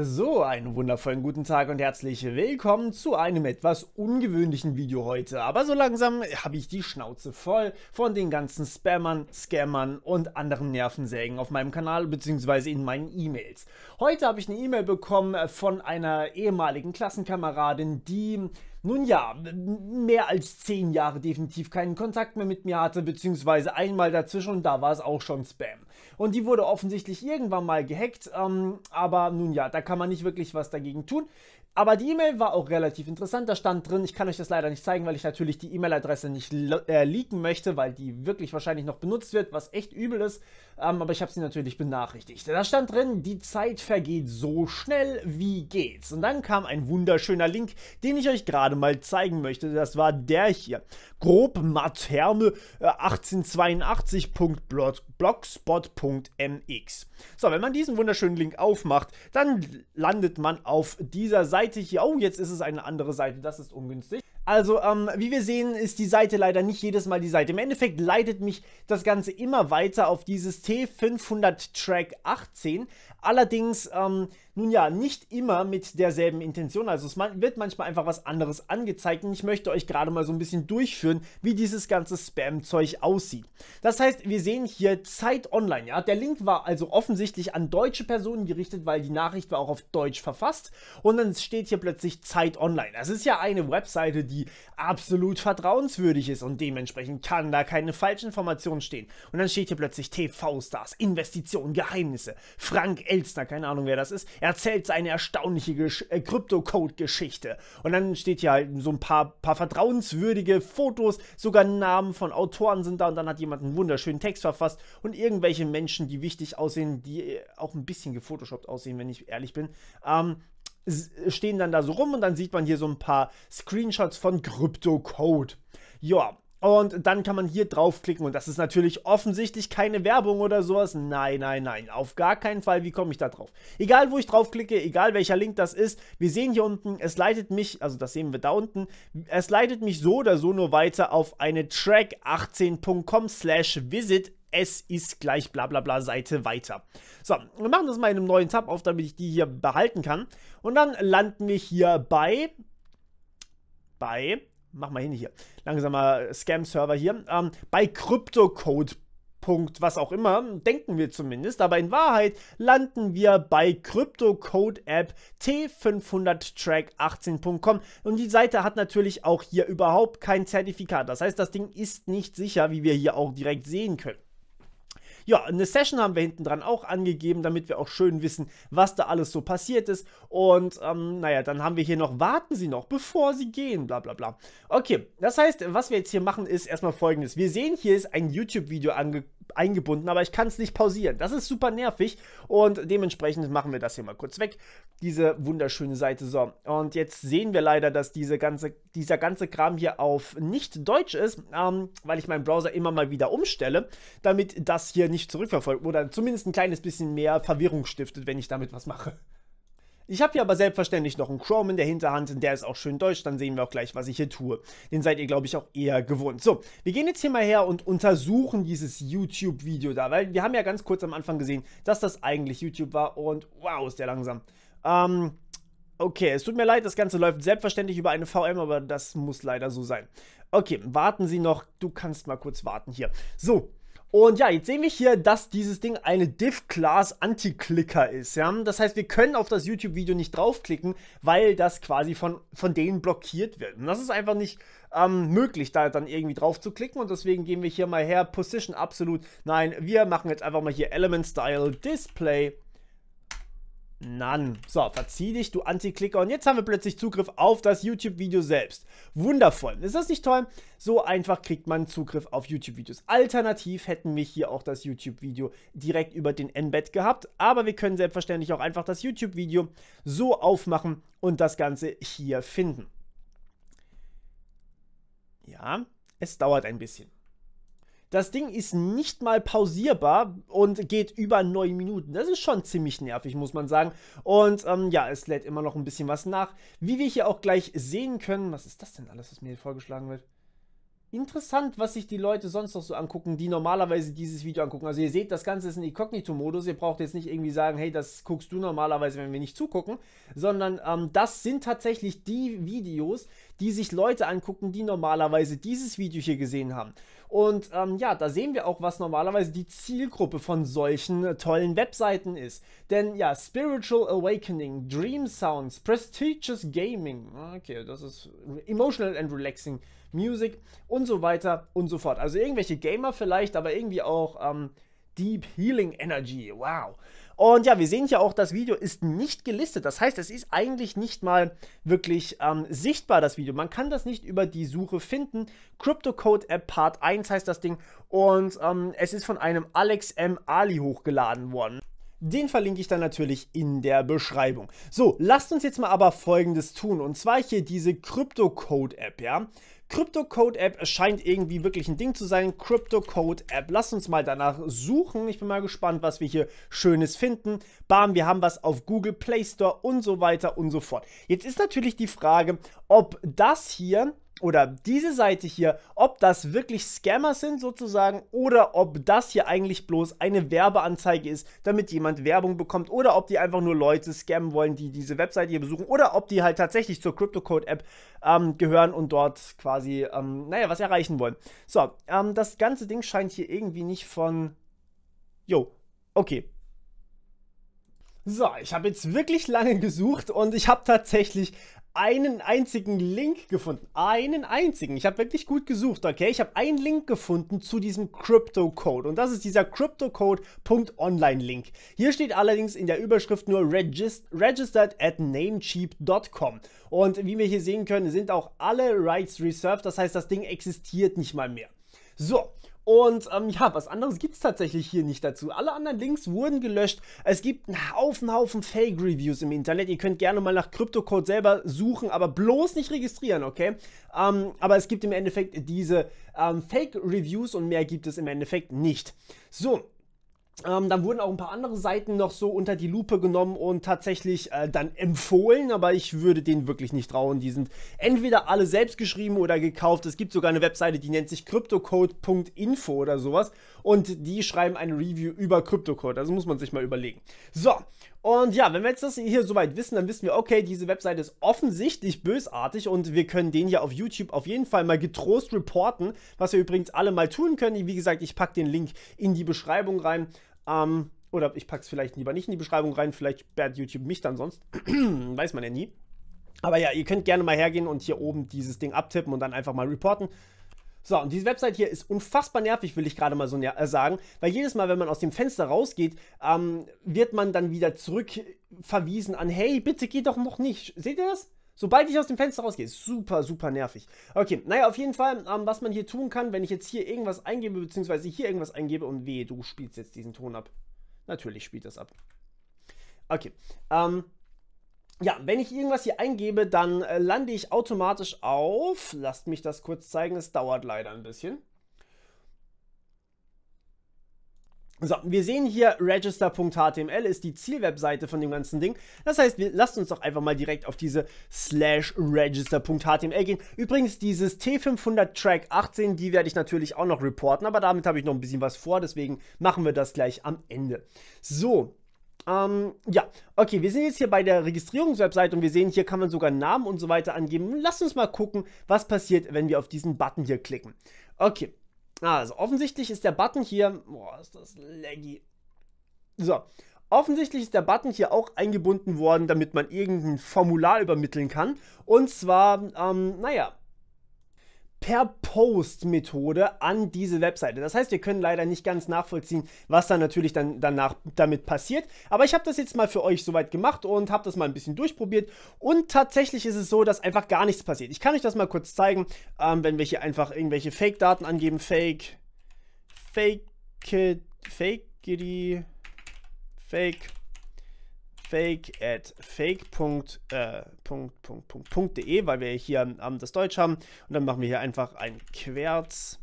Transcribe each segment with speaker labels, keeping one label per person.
Speaker 1: So, einen wundervollen guten Tag und herzlich willkommen zu einem etwas ungewöhnlichen Video heute. Aber so langsam habe ich die Schnauze voll von den ganzen Spammern, Scammern und anderen Nervensägen auf meinem Kanal bzw. in meinen E-Mails. Heute habe ich eine E-Mail bekommen von einer ehemaligen Klassenkameradin, die nun ja, mehr als zehn Jahre definitiv keinen Kontakt mehr mit mir hatte, beziehungsweise einmal dazwischen und da war es auch schon Spam. Und die wurde offensichtlich irgendwann mal gehackt, ähm, aber nun ja, da kann man nicht wirklich was dagegen tun. Aber die E-Mail war auch relativ interessant. Da stand drin, ich kann euch das leider nicht zeigen, weil ich natürlich die E-Mail-Adresse nicht äh, leaken möchte, weil die wirklich wahrscheinlich noch benutzt wird, was echt übel ist. Ähm, aber ich habe sie natürlich benachrichtigt. Da stand drin, die Zeit vergeht so schnell, wie geht's? Und dann kam ein wunderschöner Link, den ich euch gerade gerade mal zeigen möchte. Das war der hier. Grob Materme 1882.blogspot.mx. Äh, so, wenn man diesen wunderschönen Link aufmacht, dann landet man auf dieser Seite hier. Oh, jetzt ist es eine andere Seite. Das ist ungünstig. Also, ähm, wie wir sehen, ist die Seite leider nicht jedes Mal die Seite. Im Endeffekt leitet mich das Ganze immer weiter auf dieses T500 Track 18. Allerdings ähm, nun ja, nicht immer mit derselben Intention. Also es wird manchmal einfach was anderes angezeigt und ich möchte euch gerade mal so ein bisschen durchführen, wie dieses ganze Spam-Zeug aussieht. Das heißt, wir sehen hier Zeit Online, ja. Der Link war also offensichtlich an deutsche Personen gerichtet, weil die Nachricht war auch auf Deutsch verfasst und dann steht hier plötzlich Zeit Online. Das ist ja eine Webseite, die absolut vertrauenswürdig ist und dementsprechend kann da keine Falschinformationen stehen. Und dann steht hier plötzlich TV-Stars, Investitionen, Geheimnisse, Frank Elstner, keine Ahnung wer das ist, erzählt seine erstaunliche Gesch Crypto-Code-Geschichte. Äh, und dann steht hier halt so ein paar, paar vertrauenswürdige Fotos, sogar Namen von Autoren sind da und dann hat jemand einen wunderschönen Text verfasst und irgendwelche Menschen, die wichtig aussehen, die äh, auch ein bisschen gefotoshoppt aussehen, wenn ich ehrlich bin. Ähm, stehen dann da so rum und dann sieht man hier so ein paar Screenshots von Crypto Code. Ja, und dann kann man hier draufklicken und das ist natürlich offensichtlich keine Werbung oder sowas. Nein, nein, nein, auf gar keinen Fall. Wie komme ich da drauf? Egal, wo ich draufklicke, egal welcher Link das ist, wir sehen hier unten, es leitet mich, also das sehen wir da unten, es leitet mich so oder so nur weiter auf eine track18.com slash visit es ist gleich bla bla bla Seite weiter. So, wir machen das mal in einem neuen Tab auf, damit ich die hier behalten kann. Und dann landen wir hier bei, bei mach mal hin hier. Langsamer äh, Scam-Server hier. Ähm, bei CryptoCode. Punkt, was auch immer, denken wir zumindest, aber in Wahrheit landen wir bei crypto code App T500Track18.com und die Seite hat natürlich auch hier überhaupt kein Zertifikat. Das heißt, das Ding ist nicht sicher, wie wir hier auch direkt sehen können. Ja, eine Session haben wir hinten dran auch angegeben, damit wir auch schön wissen, was da alles so passiert ist. Und ähm, naja, dann haben wir hier noch, warten Sie noch, bevor Sie gehen, bla bla bla. Okay, das heißt, was wir jetzt hier machen, ist erstmal folgendes. Wir sehen, hier ist ein YouTube-Video ange eingebunden, aber ich kann es nicht pausieren. Das ist super nervig und dementsprechend machen wir das hier mal kurz weg, diese wunderschöne Seite. So, und jetzt sehen wir leider, dass diese ganze, dieser ganze Kram hier auf nicht deutsch ist, ähm, weil ich meinen Browser immer mal wieder umstelle, damit das hier nicht zurückverfolgt oder zumindest ein kleines bisschen mehr Verwirrung stiftet, wenn ich damit was mache. Ich habe hier aber selbstverständlich noch einen Chrome in der Hinterhand, und der ist auch schön deutsch, dann sehen wir auch gleich, was ich hier tue. Den seid ihr, glaube ich, auch eher gewohnt. So, wir gehen jetzt hier mal her und untersuchen dieses YouTube-Video da, weil wir haben ja ganz kurz am Anfang gesehen, dass das eigentlich YouTube war und wow, ist der langsam. Ähm, okay, es tut mir leid, das Ganze läuft selbstverständlich über eine VM, aber das muss leider so sein. Okay, warten Sie noch, du kannst mal kurz warten hier. So, und ja, jetzt sehen wir hier, dass dieses Ding eine Div-Class Anti-Clicker ist. Ja? Das heißt, wir können auf das YouTube-Video nicht draufklicken, weil das quasi von, von denen blockiert wird. Und das ist einfach nicht ähm, möglich, da dann irgendwie drauf zu klicken. Und deswegen gehen wir hier mal her, Position absolut. Nein, wir machen jetzt einfach mal hier Element Style Display None. So, verzieh dich, du Anti-Klicker. Und jetzt haben wir plötzlich Zugriff auf das YouTube-Video selbst. Wundervoll. Ist das nicht toll? So einfach kriegt man Zugriff auf YouTube-Videos. Alternativ hätten wir hier auch das YouTube-Video direkt über den Embed gehabt. Aber wir können selbstverständlich auch einfach das YouTube-Video so aufmachen und das Ganze hier finden. Ja, es dauert ein bisschen. Das Ding ist nicht mal pausierbar und geht über neun Minuten. Das ist schon ziemlich nervig, muss man sagen. Und ähm, ja, es lädt immer noch ein bisschen was nach. Wie wir hier auch gleich sehen können, was ist das denn alles, was mir hier vorgeschlagen wird? interessant, was sich die Leute sonst noch so angucken, die normalerweise dieses Video angucken. Also ihr seht, das Ganze ist ein Inkognito-Modus. Ihr braucht jetzt nicht irgendwie sagen, hey, das guckst du normalerweise, wenn wir nicht zugucken, sondern ähm, das sind tatsächlich die Videos, die sich Leute angucken, die normalerweise dieses Video hier gesehen haben. Und ähm, ja, da sehen wir auch, was normalerweise die Zielgruppe von solchen äh, tollen Webseiten ist. Denn ja, Spiritual Awakening, Dream Sounds, Prestigious Gaming, okay, das ist emotional and relaxing. Music und so weiter und so fort. Also irgendwelche Gamer vielleicht, aber irgendwie auch ähm, Deep Healing Energy. Wow. Und ja, wir sehen hier auch, das Video ist nicht gelistet. Das heißt, es ist eigentlich nicht mal wirklich ähm, sichtbar, das Video. Man kann das nicht über die Suche finden. CryptoCode App Part 1 heißt das Ding. Und ähm, es ist von einem Alex M. Ali hochgeladen worden. Den verlinke ich dann natürlich in der Beschreibung. So, lasst uns jetzt mal aber folgendes tun. Und zwar hier diese CryptoCode App, ja. Crypto Code App, scheint irgendwie wirklich ein Ding zu sein. Crypto Code App, Lass uns mal danach suchen. Ich bin mal gespannt, was wir hier Schönes finden. Bam, wir haben was auf Google Play Store und so weiter und so fort. Jetzt ist natürlich die Frage, ob das hier oder diese Seite hier, ob das wirklich Scammer sind sozusagen oder ob das hier eigentlich bloß eine Werbeanzeige ist, damit jemand Werbung bekommt oder ob die einfach nur Leute scammen wollen, die diese Webseite hier besuchen oder ob die halt tatsächlich zur CryptoCode-App ähm, gehören und dort quasi, ähm, naja, was erreichen wollen. So, ähm, das ganze Ding scheint hier irgendwie nicht von... Jo, okay, so, ich habe jetzt wirklich lange gesucht und ich habe tatsächlich einen einzigen Link gefunden. Einen einzigen. Ich habe wirklich gut gesucht, okay? Ich habe einen Link gefunden zu diesem Crypto-Code. Und das ist dieser CryptoCode.online-Link. Hier steht allerdings in der Überschrift nur regist registered at namecheap.com. Und wie wir hier sehen können, sind auch alle Rights reserved. Das heißt, das Ding existiert nicht mal mehr. So, und ähm, ja, was anderes gibt es tatsächlich hier nicht dazu. Alle anderen Links wurden gelöscht. Es gibt einen Haufen, Haufen Fake-Reviews im Internet. Ihr könnt gerne mal nach Crypto-Code selber suchen, aber bloß nicht registrieren, okay? Ähm, aber es gibt im Endeffekt diese ähm, Fake-Reviews und mehr gibt es im Endeffekt nicht. So, ähm, dann wurden auch ein paar andere Seiten noch so unter die Lupe genommen und tatsächlich äh, dann empfohlen, aber ich würde denen wirklich nicht trauen. Die sind entweder alle selbst geschrieben oder gekauft. Es gibt sogar eine Webseite, die nennt sich cryptocode.info oder sowas und die schreiben eine Review über Cryptocode. Also muss man sich mal überlegen. So, und ja, wenn wir jetzt das hier soweit wissen, dann wissen wir, okay, diese Webseite ist offensichtlich bösartig und wir können den hier auf YouTube auf jeden Fall mal getrost reporten, was wir übrigens alle mal tun können. Wie gesagt, ich packe den Link in die Beschreibung rein. Ähm, oder ich packe es vielleicht lieber nicht in die Beschreibung rein, vielleicht sperrt YouTube mich dann sonst. Weiß man ja nie. Aber ja, ihr könnt gerne mal hergehen und hier oben dieses Ding abtippen und dann einfach mal reporten. So, und diese Website hier ist unfassbar nervig, will ich gerade mal so äh, sagen, weil jedes Mal, wenn man aus dem Fenster rausgeht, ähm, wird man dann wieder zurückverwiesen an, hey, bitte geh doch noch nicht. Seht ihr das? Sobald ich aus dem Fenster rausgehe, ist super, super nervig. Okay, naja, auf jeden Fall, ähm, was man hier tun kann, wenn ich jetzt hier irgendwas eingebe, beziehungsweise hier irgendwas eingebe und wehe, du spielst jetzt diesen Ton ab. Natürlich spielt das ab. Okay, ähm, ja, wenn ich irgendwas hier eingebe, dann äh, lande ich automatisch auf. Lasst mich das kurz zeigen, es dauert leider ein bisschen. So, wir sehen hier register.html ist die Zielwebseite von dem ganzen Ding. Das heißt, wir, lasst uns doch einfach mal direkt auf diese slash register.html gehen. Übrigens, dieses T500 Track 18, die werde ich natürlich auch noch reporten, aber damit habe ich noch ein bisschen was vor, deswegen machen wir das gleich am Ende. So, ähm, ja, okay, wir sind jetzt hier bei der Registrierungswebsite und wir sehen, hier kann man sogar Namen und so weiter angeben. Lass uns mal gucken, was passiert, wenn wir auf diesen Button hier klicken. Okay, also offensichtlich ist der Button hier, boah, ist das laggy. So, offensichtlich ist der Button hier auch eingebunden worden, damit man irgendein Formular übermitteln kann. Und zwar, ähm, naja, per Post-Methode an diese Webseite. Das heißt, wir können leider nicht ganz nachvollziehen, was dann natürlich dann danach damit passiert. Aber ich habe das jetzt mal für euch soweit gemacht und habe das mal ein bisschen durchprobiert. Und tatsächlich ist es so, dass einfach gar nichts passiert. Ich kann euch das mal kurz zeigen, ähm, wenn wir hier einfach irgendwelche Fake-Daten angeben. Fake, fake, fake, fake, fake fake at fake.de, äh, weil wir hier ähm, das Deutsch haben. Und dann machen wir hier einfach ein Querz.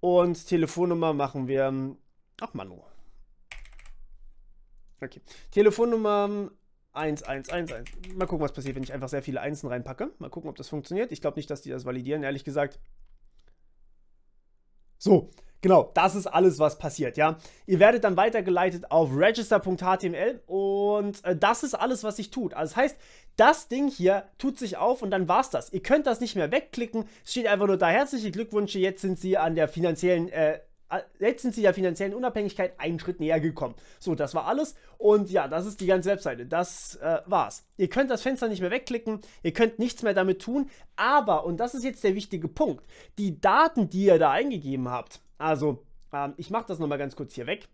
Speaker 1: Und Telefonnummer machen wir. Ähm, ach, Manu. Okay. Telefonnummer 1111. Ähm, Mal gucken, was passiert, wenn ich einfach sehr viele Einsen reinpacke. Mal gucken, ob das funktioniert. Ich glaube nicht, dass die das validieren, ehrlich gesagt. So, Genau, das ist alles, was passiert, ja. Ihr werdet dann weitergeleitet auf register.html und äh, das ist alles, was sich tut. Also das heißt, das Ding hier tut sich auf und dann war's das. Ihr könnt das nicht mehr wegklicken. Es steht einfach nur da, herzliche Glückwünsche, jetzt sind Sie an der finanziellen äh, letztens dieser finanziellen Unabhängigkeit einen Schritt näher gekommen. So, das war alles. Und ja, das ist die ganze Webseite. Das äh, war's. Ihr könnt das Fenster nicht mehr wegklicken, ihr könnt nichts mehr damit tun. Aber, und das ist jetzt der wichtige Punkt, die Daten, die ihr da eingegeben habt, also ähm, ich mache das nochmal ganz kurz hier weg.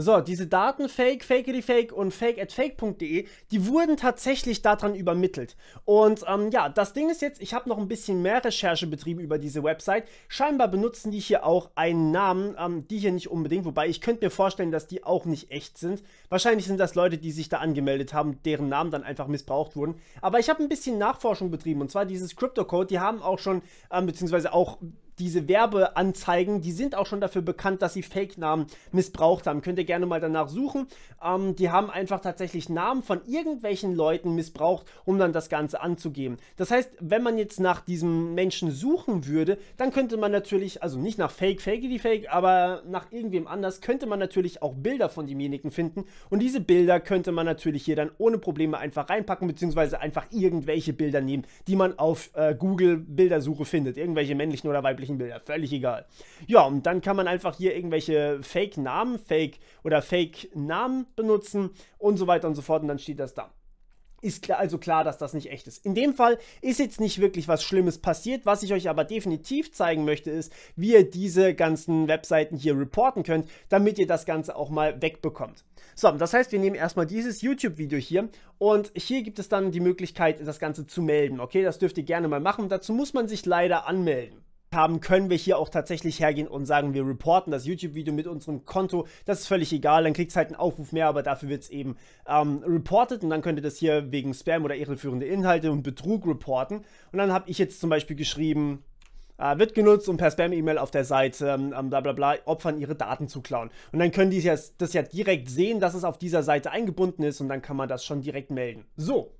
Speaker 1: So, diese Daten fake, fakeity-fake und fake at fake.de, die wurden tatsächlich daran übermittelt. Und ähm, ja, das Ding ist jetzt, ich habe noch ein bisschen mehr Recherche betrieben über diese Website. Scheinbar benutzen die hier auch einen Namen, ähm, die hier nicht unbedingt, wobei ich könnte mir vorstellen, dass die auch nicht echt sind. Wahrscheinlich sind das Leute, die sich da angemeldet haben, deren Namen dann einfach missbraucht wurden. Aber ich habe ein bisschen Nachforschung betrieben und zwar dieses Crypto Code. die haben auch schon, ähm, beziehungsweise auch diese Werbeanzeigen, die sind auch schon dafür bekannt, dass sie Fake-Namen missbraucht haben. Könnt ihr gerne mal danach suchen. Ähm, die haben einfach tatsächlich Namen von irgendwelchen Leuten missbraucht, um dann das Ganze anzugeben. Das heißt, wenn man jetzt nach diesem Menschen suchen würde, dann könnte man natürlich, also nicht nach Fake, Fake, die Fake, aber nach irgendwem anders, könnte man natürlich auch Bilder von demjenigen finden. Und diese Bilder könnte man natürlich hier dann ohne Probleme einfach reinpacken, beziehungsweise einfach irgendwelche Bilder nehmen, die man auf äh, Google Bildersuche findet. Irgendwelche männlichen oder weiblichen möglichen Bilder, völlig egal. Ja, und dann kann man einfach hier irgendwelche Fake-Namen, Fake- oder Fake-Namen benutzen und so weiter und so fort und dann steht das da ist klar, also klar, dass das nicht echt ist. In dem Fall ist jetzt nicht wirklich was Schlimmes passiert. Was ich euch aber definitiv zeigen möchte, ist, wie ihr diese ganzen Webseiten hier reporten könnt, damit ihr das Ganze auch mal wegbekommt. So, das heißt, wir nehmen erstmal dieses YouTube-Video hier und hier gibt es dann die Möglichkeit, das Ganze zu melden. Okay, das dürft ihr gerne mal machen. Dazu muss man sich leider anmelden haben, können wir hier auch tatsächlich hergehen und sagen, wir reporten das YouTube-Video mit unserem Konto. Das ist völlig egal, dann kriegt es halt einen Aufruf mehr, aber dafür wird es eben ähm, reported und dann könnt ihr das hier wegen Spam oder irreführende Inhalte und Betrug reporten. Und dann habe ich jetzt zum Beispiel geschrieben, äh, wird genutzt, um per Spam-E-Mail auf der Seite ähm, ähm bla bla bla Opfern ihre Daten zu klauen. Und dann können die das, das ja direkt sehen, dass es auf dieser Seite eingebunden ist und dann kann man das schon direkt melden. So,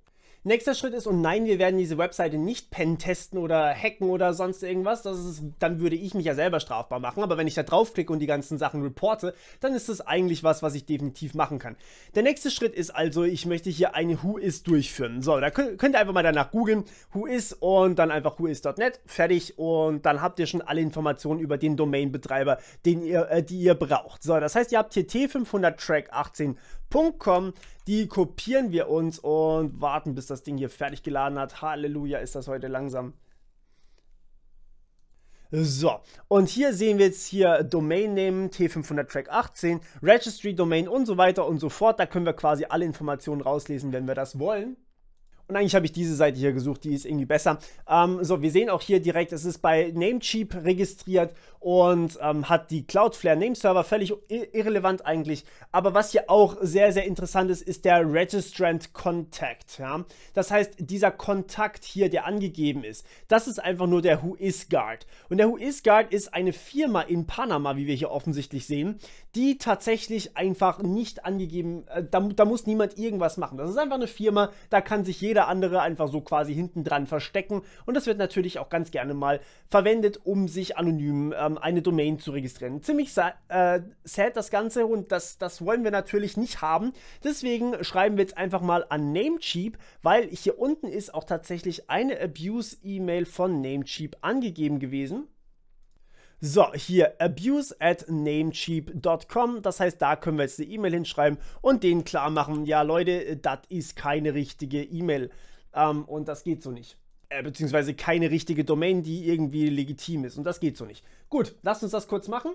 Speaker 1: Nächster Schritt ist, und nein, wir werden diese Webseite nicht pentesten oder hacken oder sonst irgendwas. Das ist, dann würde ich mich ja selber strafbar machen. Aber wenn ich da draufklicke und die ganzen Sachen reporte, dann ist das eigentlich was, was ich definitiv machen kann. Der nächste Schritt ist also, ich möchte hier eine Whois durchführen. So, da könnt, ihr einfach mal danach googeln, Whois und dann einfach whois.net. Fertig. Und dann habt ihr schon alle Informationen über den Domainbetreiber, den ihr, äh, die ihr braucht. So, das heißt, ihr habt hier T500 Track 18 Punkt Die kopieren wir uns und warten, bis das Ding hier fertig geladen hat. Halleluja, ist das heute langsam. So, und hier sehen wir jetzt hier Domain Name, T500 Track 18, Registry Domain und so weiter und so fort. Da können wir quasi alle Informationen rauslesen, wenn wir das wollen. Und eigentlich habe ich diese Seite hier gesucht, die ist irgendwie besser. Ähm, so, wir sehen auch hier direkt, es ist bei Namecheap registriert und ähm, hat die Cloudflare Name Server völlig irrelevant eigentlich. Aber was hier auch sehr, sehr interessant ist, ist der Registrant Contact. Ja? Das heißt, dieser Kontakt hier, der angegeben ist, das ist einfach nur der Whoisguard. Und der Whoisguard ist eine Firma in Panama, wie wir hier offensichtlich sehen, die tatsächlich einfach nicht angegeben, äh, da, da muss niemand irgendwas machen. Das ist einfach eine Firma, da kann sich jeder andere einfach so quasi hinten dran verstecken. Und das wird natürlich auch ganz gerne mal verwendet, um sich anonym äh, ähm, eine Domain zu registrieren. Ziemlich äh, sad das Ganze und das, das wollen wir natürlich nicht haben. Deswegen schreiben wir jetzt einfach mal an Namecheap, weil hier unten ist auch tatsächlich eine Abuse-E-Mail von Namecheap angegeben gewesen. So, hier abuse at namecheap.com. Das heißt, da können wir jetzt eine E-Mail hinschreiben und denen klar machen, ja Leute, das ist keine richtige E-Mail. Ähm, und das geht so nicht äh, beziehungsweise keine richtige Domain, die irgendwie legitim ist. Und das geht so nicht. Gut, lasst uns das kurz machen.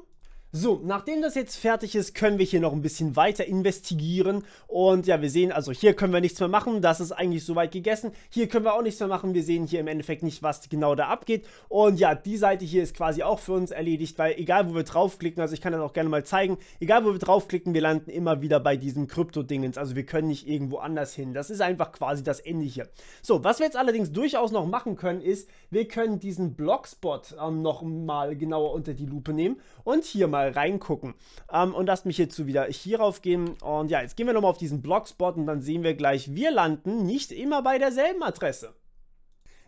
Speaker 1: So, nachdem das jetzt fertig ist, können wir hier noch ein bisschen weiter investigieren. Und ja, wir sehen, also hier können wir nichts mehr machen. Das ist eigentlich soweit gegessen. Hier können wir auch nichts mehr machen. Wir sehen hier im Endeffekt nicht, was genau da abgeht. Und ja, die Seite hier ist quasi auch für uns erledigt, weil egal, wo wir draufklicken, also ich kann das auch gerne mal zeigen, egal, wo wir draufklicken, wir landen immer wieder bei diesem Krypto-Dingens. Also wir können nicht irgendwo anders hin. Das ist einfach quasi das Ende hier. So, was wir jetzt allerdings durchaus noch machen können, ist, wir können diesen Blogspot ähm, noch mal genauer unter die Lupe nehmen und hier mal mal reingucken. Ähm, und lasst mich hierzu wieder hierauf gehen. Und ja, jetzt gehen wir nochmal auf diesen Blogspot und dann sehen wir gleich, wir landen nicht immer bei derselben Adresse.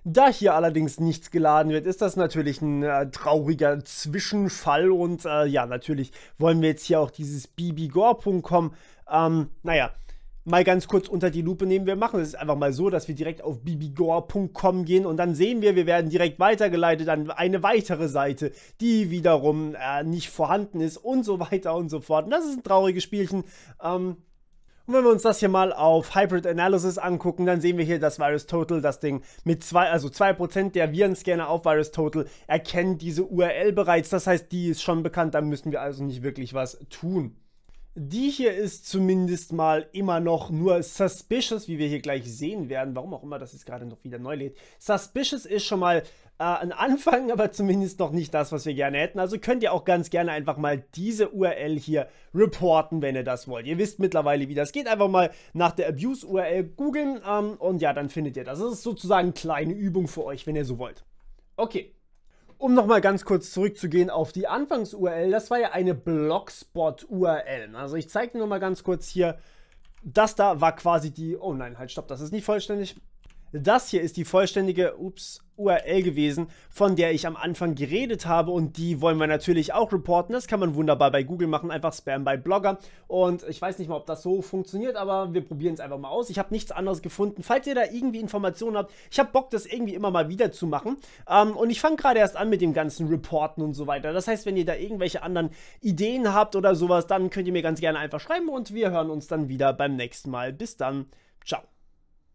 Speaker 1: Da hier allerdings nichts geladen wird, ist das natürlich ein äh, trauriger Zwischenfall und äh, ja, natürlich wollen wir jetzt hier auch dieses bbgore.com, ähm, naja, mal ganz kurz unter die Lupe nehmen. Wir machen es einfach mal so, dass wir direkt auf bibigore.com gehen und dann sehen wir, wir werden direkt weitergeleitet an eine weitere Seite, die wiederum äh, nicht vorhanden ist und so weiter und so fort. Und das ist ein trauriges Spielchen. Ähm, und wenn wir uns das hier mal auf Hybrid Analysis angucken, dann sehen wir hier, dass Virus Total das Ding mit zwei, also 2% der Virenscanner auf Virus Total erkennen diese URL bereits. Das heißt, die ist schon bekannt, da müssen wir also nicht wirklich was tun. Die hier ist zumindest mal immer noch nur suspicious, wie wir hier gleich sehen werden. Warum auch immer dass es gerade noch wieder neu lädt. Suspicious ist schon mal äh, ein Anfang, aber zumindest noch nicht das, was wir gerne hätten. Also könnt ihr auch ganz gerne einfach mal diese URL hier reporten, wenn ihr das wollt. Ihr wisst mittlerweile, wie das geht. Einfach mal nach der Abuse-URL googeln ähm, und ja, dann findet ihr das. Das ist sozusagen eine kleine Übung für euch, wenn ihr so wollt. Okay, um nochmal ganz kurz zurückzugehen auf die Anfangs-URL, das war ja eine Blogspot-URL. Also ich zeige nur mal ganz kurz hier, das da war quasi die, oh nein, halt stopp, das ist nicht vollständig. Das hier ist die vollständige ups, URL gewesen, von der ich am Anfang geredet habe und die wollen wir natürlich auch reporten. Das kann man wunderbar bei Google machen, einfach Spam bei Blogger und ich weiß nicht mal, ob das so funktioniert, aber wir probieren es einfach mal aus. Ich habe nichts anderes gefunden. Falls ihr da irgendwie Informationen habt, ich habe Bock, das irgendwie immer mal wieder zu machen ähm, und ich fange gerade erst an mit dem ganzen Reporten und so weiter. Das heißt, wenn ihr da irgendwelche anderen Ideen habt oder sowas, dann könnt ihr mir ganz gerne einfach schreiben und wir hören uns dann wieder beim nächsten Mal. Bis dann. Ciao.